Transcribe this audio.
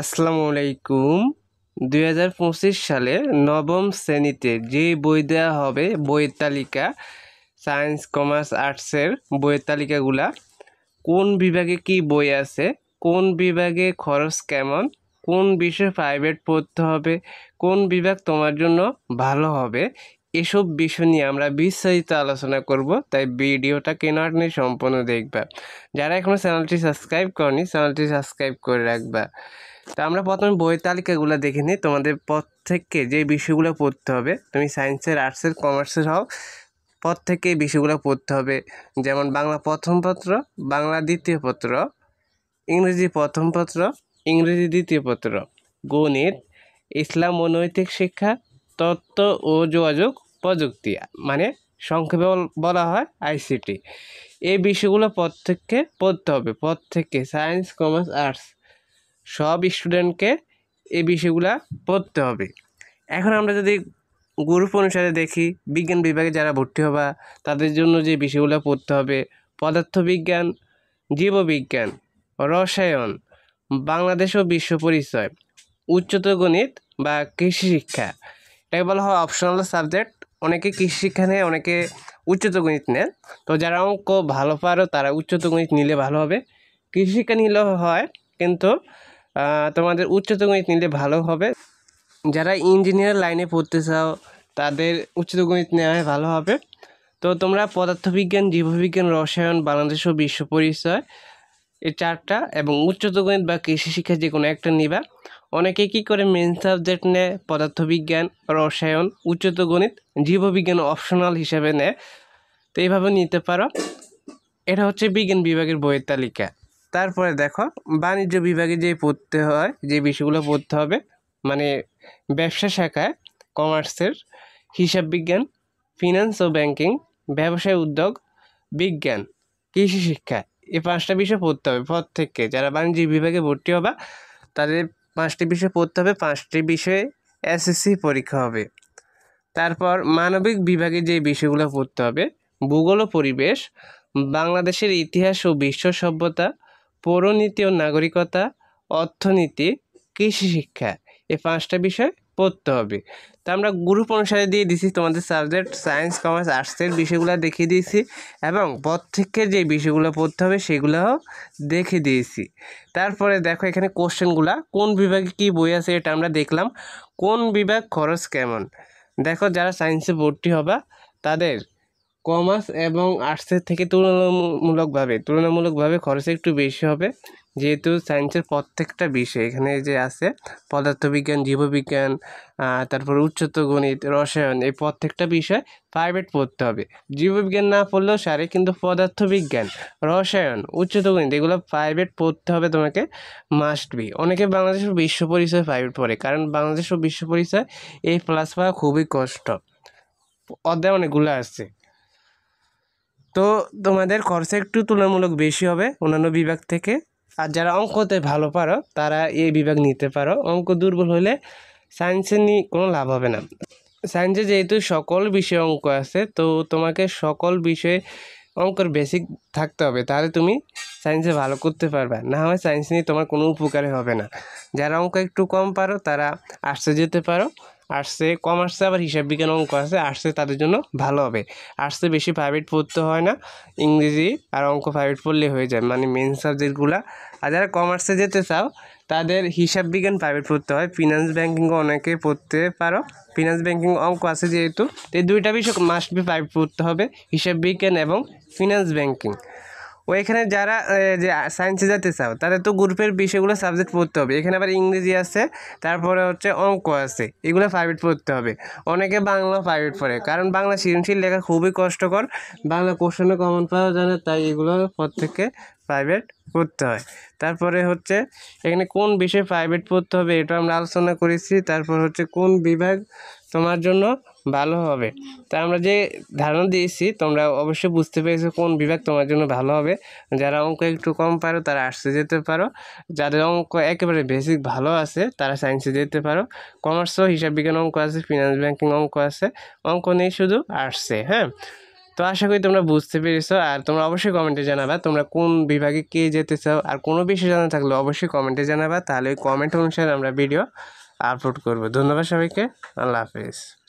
আসসালামু আলাইকুম দুই হাজার পঁচিশ সালে নবম শ্রেণীতে যে বই দেওয়া হবে বইয়ের তালিকা সায়েন্স কমার্স আর্টসের বইয়ের তালিকাগুলা কোন বিভাগে কি বই আছে কোন বিভাগে খরচ কেমন কোন বিষয়ে প্রাইভেট পড়তে হবে কোন বিভাগ তোমার জন্য ভালো হবে এসব বিষয় নিয়ে আমরা বিস্তারিত আলোচনা করব তাই ভিডিওটা কেনার নিয়ে সম্পূর্ণ দেখবা যারা এখনও চ্যানেলটি সাবস্ক্রাইব করনি চ্যানেলটি সাবস্ক্রাইব করে রাখবা তো আমরা প্রথমে বইয়ের তালিকাগুলো দেখে নিই তোমাদের প্রত্যেককে যে বিষয়গুলো পড়তে হবে তুমি সায়েন্সের আর্টসের কমার্সের হও প্রত্যেককে এই বিষয়গুলো পড়তে হবে যেমন বাংলা প্রথম পত্র বাংলা দ্বিতীয় পত্র ইংরেজি প্রথম পত্র ইংরেজি দ্বিতীয় পত্র গণিত ইসলাম ও নৈতিক শিক্ষা তত্ত্ব ও যোগাযোগ প্রযুক্তি মানে সংক্ষেপে বলা হয় আইসিটি এই বিষয়গুলো প্রত্যেককে পড়তে হবে প্রত্যেককে সায়েন্স কমার্স আর্টস সব স্টুডেন্টকে এই বিষয়গুলো পড়তে হবে এখন আমরা যদি গ্রুপ অনুসারে দেখি বিজ্ঞান বিভাগে যারা ভর্তি হবা তাদের জন্য যে বিষয়গুলো পড়তে হবে পদার্থবিজ্ঞান জীববিজ্ঞান রসায়ন বাংলাদেশ ও বিশ্ব পরিচয় উচ্চতর গণিত বা কৃষি শিক্ষা এটাকে বলা হয় অপশনাল সাবজেক্ট অনেকে কৃষি শিক্ষা নেয় অনেকে উচ্চতর গণিত নেন তো যারা অঙ্ক ভালো পারো তারা উচ্চতর গণিত নিলে ভালো হবে কৃষিশিক্ষা নিলেও হয় কিন্তু তোমাদের উচ্চতর গণিত নিলে ভালো হবে যারা ইঞ্জিনিয়ার লাইনে পড়তে চাও তাদের উচ্চতর গণিত নেওয়া ভালো হবে তো তোমরা পদার্থবিজ্ঞান জীববিজ্ঞান রসায়ন বাংলাদেশ ও বিশ্ব পরিচয় এই চারটা এবং উচ্চতর গণিত বা কৃষি শিক্ষা যে কোনো একটা নিবা অনেকে কি করে মেন সাবজেক্ট নেয় পদার্থবিজ্ঞান রসায়ন উচ্চতর গণিত জীববিজ্ঞান অপশনাল হিসেবে নেয় তো এইভাবে নিতে পারো এটা হচ্ছে বিজ্ঞান বিভাগের বইয়ের তালিকা তারপরে দেখো বাণিজ্য বিভাগে যে পড়তে হয় যে বিষয়গুলো পড়তে হবে মানে ব্যবসা শাখায় কমার্সের হিসাব বিজ্ঞান ফিনান্স ও ব্যাংকিং ব্যবসায় উদ্যোগ বিজ্ঞান কৃষি শিক্ষা এই পাঁচটা বিষয় পড়তে হবে প্রত্যেককে যারা বাণিজ্য বিভাগে ভর্তি হবা তাদের পাঁচটি বিষয় পড়তে হবে পাঁচটি বিষয়ে এসএসসি পরীক্ষা হবে তারপর মানবিক বিভাগে যে বিষয়গুলো পড়তে হবে ভূগোল ও পরিবেশ বাংলাদেশের ইতিহাস ও বিশ্ব সভ্যতা পৌরনীতি ও নাগরিকতা অর্থনীতি কৃষি শিক্ষা এই পাঁচটা বিষয় পড়তে হবে তো আমরা গ্রুপ অনুসারে দিয়ে দিছি তোমাদের সাবজেক্ট সায়েন্স কমার্স আর্টসের বিষয়গুলো দেখিয়ে দিয়েছি এবং প্রত্যেকের যে বিষয়গুলো পড়তে হবে সেগুলোও দেখে দিয়েছি তারপরে দেখো এখানে কোশ্চেনগুলা কোন বিভাগে কি বই আছে এটা আমরা দেখলাম কোন বিভাগ খরচ কেমন দেখো যারা সায়েন্সে ভর্তি হবা তাদের কমার্স এবং আর্টসের থেকে তুলনামূলকভাবে তুলনামূলকভাবে খরচ একটু বেশি হবে যেহেতু সায়েন্সের প্রত্যেকটা বিষয় এখানে যে আছে পদার্থবিজ্ঞান জীববিজ্ঞান তারপর উচ্চতর গণিত রসায়ন এই প্রত্যেকটা বিষয় প্রাইভেট পড়তে হবে জীববিজ্ঞান না পড়লেও সারে কিন্তু পদার্থবিজ্ঞান রসায়ন উচ্চতর গণিত এগুলো প্রাইভেট পড়তে হবে তোমাকে মাস্ট বি অনেকে বাংলাদেশের বিশ্ব পরিচয় প্রাইভেট পড়ে কারণ বাংলাদেশের বিশ্ব পরিচয় এই প্লাস পাওয়া খুবই কষ্ট অধ্যায় অনেকগুলো আছে তো তোমাদের খরচা একটু তুলনামূলক বেশি হবে অন্যান্য বিভাগ থেকে আর যারা অঙ্কতে ভালো পারো তারা এই বিভাগ নিতে পারো অঙ্ক দুর্বল হলে সায়েন্সে নিয়ে কোনো লাভ হবে না সায়েন্সে যেহেতু সকল বিষয়ে অঙ্ক আছে তো তোমাকে সকল বিষয়ে অঙ্কর বেসিক থাকতে হবে তাহলে তুমি সায়েন্সে ভালো করতে পারবে না হয় সায়েন্স নিয়ে তোমার কোনো উপকারে হবে না যারা অঙ্ক একটু কম পারো তারা আর্টসে যেতে পারো আর্টসে কমার্সে আবার হিসাব বিজ্ঞান অঙ্ক আছে আর্টসে তাদের জন্য ভালো হবে আর্টসে বেশি প্রাইভেট পড়তে হয় না ইংরেজি আর অঙ্ক প্রাইভেট পড়লে হয়ে যায় মানে মেন সাবজেক্টগুলো আর যারা কমার্সে যেতে চাও তাদের হিসাব বিজ্ঞান প্রাইভেট পড়তে হয় ফিনান্স ব্যাঙ্কিংও অনেকে পড়তে পারো ফিনান্স ব্যাঙ্কিং অঙ্ক আছে যেহেতু এই দুইটা বিষয় মাস্ট বি প্রাইভেট পড়তে হবে হিসাব বিজ্ঞান এবং ফিনান্স ব্যাঙ্কিং ও এখানে যারা যে সায়েন্সে যেতে চাও তাদের তো গ্রুপের বিষয়গুলো সাবজেক্ট পড়তে হবে এখানে আবার ইংরেজি আছে তারপরে হচ্ছে অঙ্ক আছে এগুলো প্রাইভেট পড়তে হবে অনেকে বাংলা প্রাইভেট পড়ে কারণ বাংলা সৃজনশীল লেখা খুবই কষ্টকর বাংলা কোশ্চেনে কমন পাওয়া যায় না তাই এগুলো প্রত্যেককে প্রাইভেট পড়তে হয় তারপরে হচ্ছে এখানে কোন বিষয়ে প্রাইভেট পড়তে হবে এটা আমরা আলোচনা করেছি তারপর হচ্ছে কোন বিভাগ তোমার জন্য ভালো হবে তা আমরা যে ধারণা দিয়েছি তোমরা অবশ্যই বুঝতে পেরেছো কোন বিভাগ তোমার জন্য ভালো হবে যারা অঙ্ক একটু কম পারো তারা আর্টসে যেতে পারো যাদের অঙ্ক একেবারে বেসিক ভালো আছে তারা সায়েন্সে যেতে পারো কমার্সও হিসাব বিজ্ঞান অঙ্ক আছে ফিনান্স ব্যাংকিং অঙ্ক আছে অঙ্ক নেই শুধু আর্টসে হ্যাঁ তো আশা করি তোমরা বুঝতে পেরেছো আর তোমরা অবশ্যই কমেন্টে জানাবা তোমরা কোন বিভাগে কে যেতে চাও আর কোনো বিষয় জানা থাকলে অবশ্যই কমেন্টে জানাবা তাহলে ওই কমেন্ট অনুসারে আমরা ভিডিও আপলোড করবো ধন্যবাদ সবাইকে আল্লাহ হাফেজ